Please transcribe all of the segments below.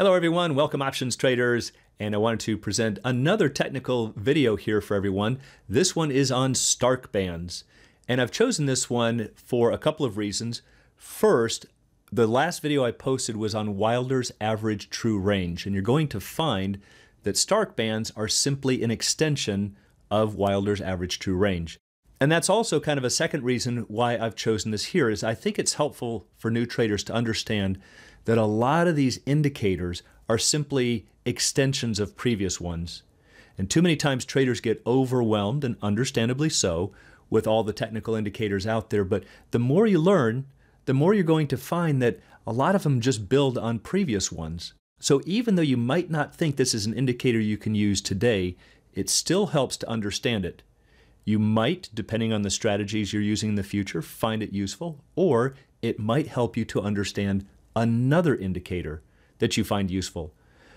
Hello everyone, welcome options traders. And I wanted to present another technical video here for everyone. This one is on Stark bands. And I've chosen this one for a couple of reasons. First, the last video I posted was on Wilder's average true range. And you're going to find that Stark bands are simply an extension of Wilder's average true range. And that's also kind of a second reason why I've chosen this here is I think it's helpful for new traders to understand that a lot of these indicators are simply extensions of previous ones. And too many times traders get overwhelmed, and understandably so, with all the technical indicators out there. But the more you learn, the more you're going to find that a lot of them just build on previous ones. So even though you might not think this is an indicator you can use today, it still helps to understand it. You might, depending on the strategies you're using in the future, find it useful, or it might help you to understand another indicator that you find useful.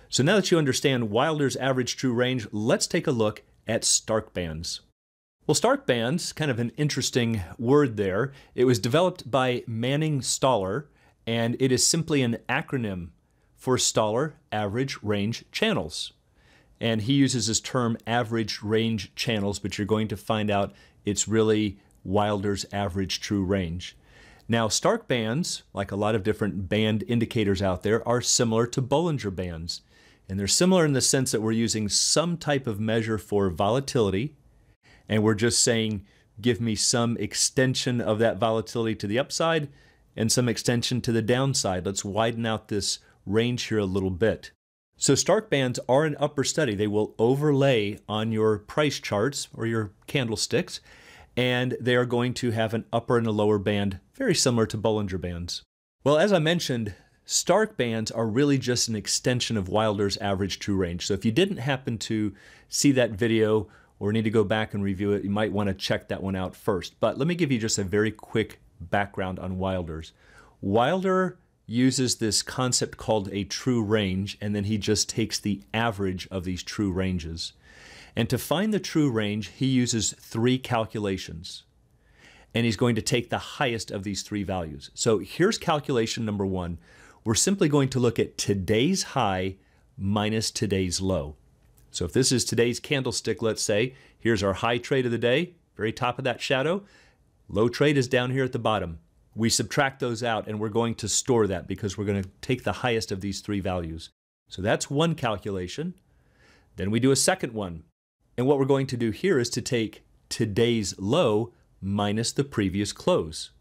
So now that you understand Wilder's average true range, let's take a look at Stark bands. Well, Stark bands, kind of an interesting word there. It was developed by Manning Stoller, and it is simply an acronym for Stoller Average Range Channels. And he uses this term average range channels, but you're going to find out it's really Wilder's average true range. Now, Stark bands, like a lot of different band indicators out there, are similar to Bollinger bands. And they're similar in the sense that we're using some type of measure for volatility, and we're just saying, give me some extension of that volatility to the upside and some extension to the downside. Let's widen out this range here a little bit. So Stark bands are an upper study. They will overlay on your price charts or your candlesticks, and they are going to have an upper and a lower band, very similar to Bollinger Bands. Well, as I mentioned, Stark bands are really just an extension of Wilder's average true range. So if you didn't happen to see that video or need to go back and review it, you might want to check that one out first. But let me give you just a very quick background on Wilder's. Wilder uses this concept called a true range, and then he just takes the average of these true ranges. And to find the true range, he uses three calculations. And he's going to take the highest of these three values. So here's calculation number one. We're simply going to look at today's high minus today's low. So if this is today's candlestick, let's say, here's our high trade of the day, very top of that shadow. Low trade is down here at the bottom. We subtract those out and we're going to store that because we're going to take the highest of these three values. So that's one calculation. Then we do a second one. And what we're going to do here is to take today's low minus the previous close.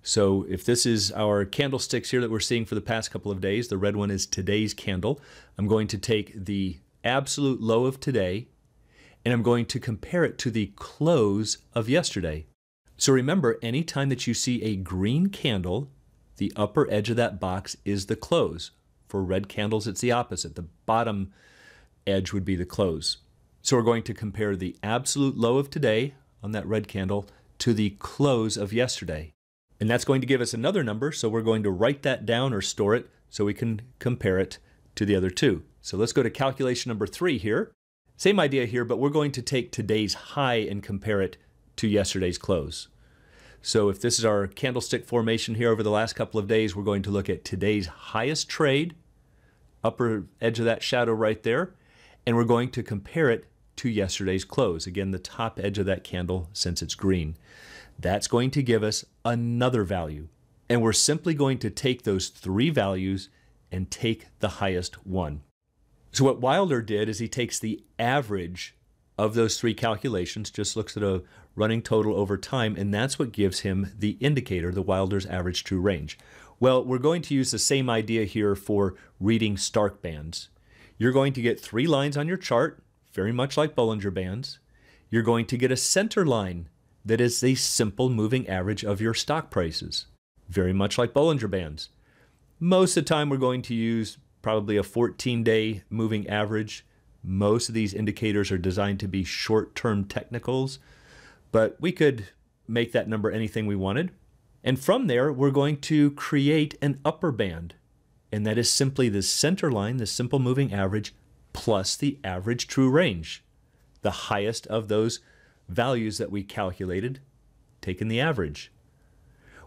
So if this is our candlesticks here that we're seeing for the past couple of days, the red one is today's candle. I'm going to take the absolute low of today and I'm going to compare it to the close of yesterday. So remember, anytime that you see a green candle, the upper edge of that box is the close. For red candles, it's the opposite. The bottom edge would be the close. So we're going to compare the absolute low of today on that red candle to the close of yesterday. And that's going to give us another number, so we're going to write that down or store it so we can compare it to the other two. So let's go to calculation number three here. Same idea here, but we're going to take today's high and compare it to yesterday's close. So if this is our candlestick formation here over the last couple of days, we're going to look at today's highest trade, upper edge of that shadow right there, and we're going to compare it to yesterday's close. Again, the top edge of that candle since it's green. That's going to give us another value. And we're simply going to take those three values and take the highest one. So what Wilder did is he takes the average of those three calculations, just looks at a running total over time, and that's what gives him the indicator, the Wilder's average true range. Well, we're going to use the same idea here for reading Stark bands. You're going to get three lines on your chart, very much like Bollinger Bands. You're going to get a center line that is the simple moving average of your stock prices, very much like Bollinger Bands. Most of the time, we're going to use probably a 14 day moving average. Most of these indicators are designed to be short term technicals, but we could make that number anything we wanted. And from there, we're going to create an upper band and that is simply the center line, the simple moving average, plus the average true range. The highest of those values that we calculated, taken the average.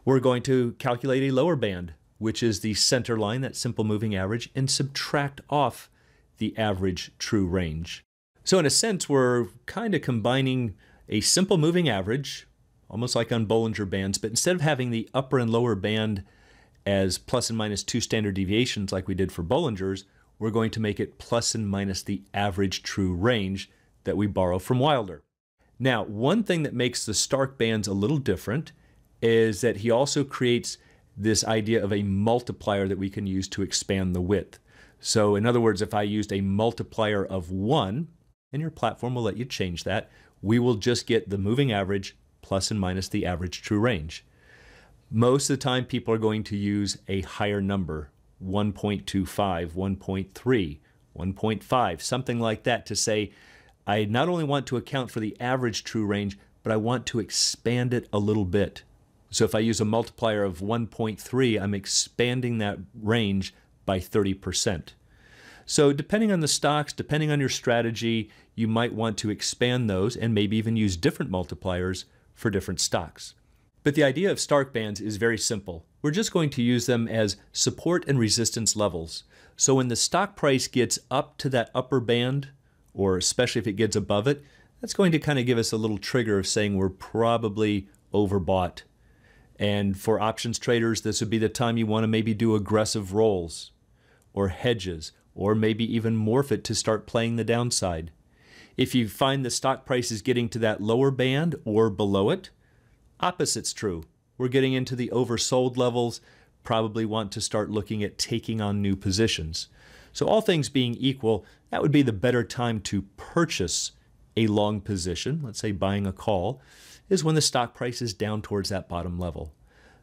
We're going to calculate a lower band, which is the center line, that simple moving average, and subtract off the average true range. So in a sense, we're kind of combining a simple moving average, almost like on Bollinger Bands, but instead of having the upper and lower band as plus and minus two standard deviations like we did for Bollinger's, we're going to make it plus and minus the average true range that we borrow from Wilder. Now, one thing that makes the Stark bands a little different is that he also creates this idea of a multiplier that we can use to expand the width. So in other words, if I used a multiplier of one, and your platform will let you change that, we will just get the moving average plus and minus the average true range. Most of the time, people are going to use a higher number 1.25, 1.3, 1.5, something like that to say, I not only want to account for the average true range, but I want to expand it a little bit. So if I use a multiplier of 1.3, I'm expanding that range by 30%. So depending on the stocks, depending on your strategy, you might want to expand those and maybe even use different multipliers for different stocks. But the idea of Stark bands is very simple. We're just going to use them as support and resistance levels. So when the stock price gets up to that upper band, or especially if it gets above it, that's going to kind of give us a little trigger of saying we're probably overbought. And for options traders, this would be the time you want to maybe do aggressive rolls or hedges, or maybe even morph it to start playing the downside. If you find the stock price is getting to that lower band or below it, Opposite's true. We're getting into the oversold levels, probably want to start looking at taking on new positions. So, all things being equal, that would be the better time to purchase a long position, let's say buying a call, is when the stock price is down towards that bottom level.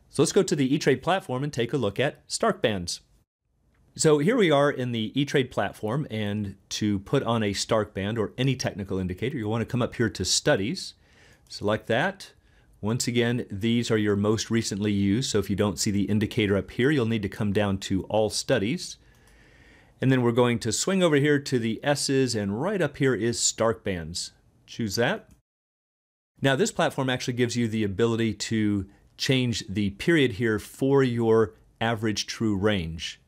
So let's go to the E-Trade platform and take a look at Stark Bands. So here we are in the E-Trade platform and to put on a Stark Band or any technical indicator, you wanna come up here to Studies, select that, once again, these are your most recently used, so if you don't see the indicator up here, you'll need to come down to All Studies. And then we're going to swing over here to the S's, and right up here is Stark Bands. Choose that. Now this platform actually gives you the ability to change the period here for your average true range.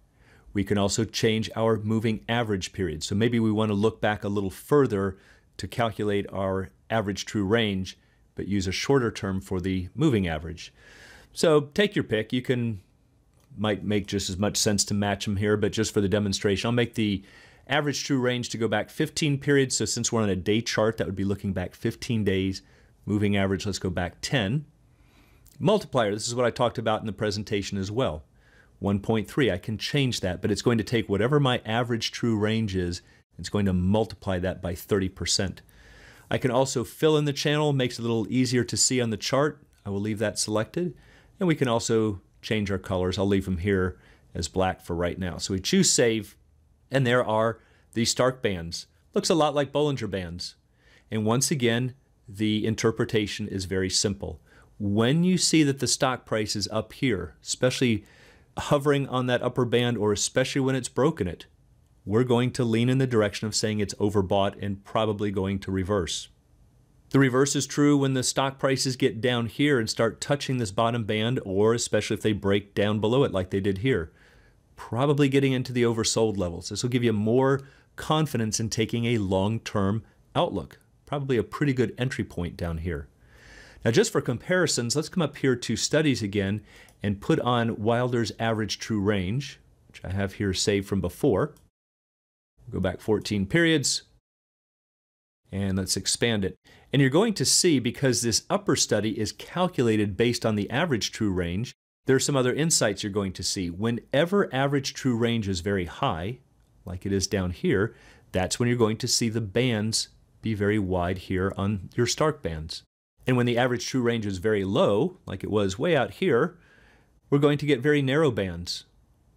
We can also change our moving average period. So maybe we want to look back a little further to calculate our average true range but use a shorter term for the moving average. So take your pick. You can might make just as much sense to match them here, but just for the demonstration, I'll make the average true range to go back 15 periods. So since we're on a day chart, that would be looking back 15 days. Moving average, let's go back 10. Multiplier, this is what I talked about in the presentation as well. 1.3, I can change that, but it's going to take whatever my average true range is, it's going to multiply that by 30%. I can also fill in the channel, makes it a little easier to see on the chart. I will leave that selected. And we can also change our colors. I'll leave them here as black for right now. So we choose save, and there are the Stark bands. Looks a lot like Bollinger bands. And once again, the interpretation is very simple. When you see that the stock price is up here, especially hovering on that upper band or especially when it's broken it, we're going to lean in the direction of saying it's overbought and probably going to reverse. The reverse is true when the stock prices get down here and start touching this bottom band, or especially if they break down below it like they did here. Probably getting into the oversold levels. This will give you more confidence in taking a long term outlook. Probably a pretty good entry point down here. Now, just for comparisons, let's come up here to studies again and put on Wilder's average true range, which I have here saved from before. Go back 14 periods, and let's expand it. And you're going to see, because this upper study is calculated based on the average true range, there are some other insights you're going to see. Whenever average true range is very high, like it is down here, that's when you're going to see the bands be very wide here on your Stark bands. And when the average true range is very low, like it was way out here, we're going to get very narrow bands.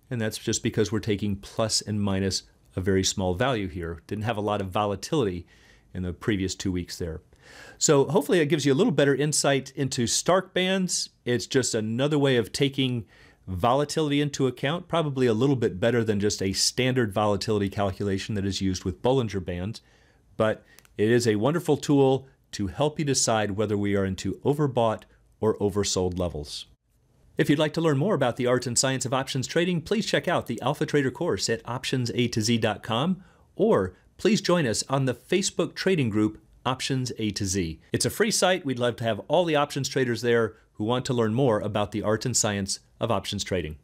And that's just because we're taking plus and minus a very small value here. Didn't have a lot of volatility in the previous two weeks there. So hopefully it gives you a little better insight into Stark bands. It's just another way of taking volatility into account, probably a little bit better than just a standard volatility calculation that is used with Bollinger Bands, but it is a wonderful tool to help you decide whether we are into overbought or oversold levels. If you'd like to learn more about the art and science of options trading, please check out the Alpha Trader course at optionsa to zcom or please join us on the Facebook trading group Options A to Z. It's a free site. We'd love to have all the options traders there who want to learn more about the art and science of options trading.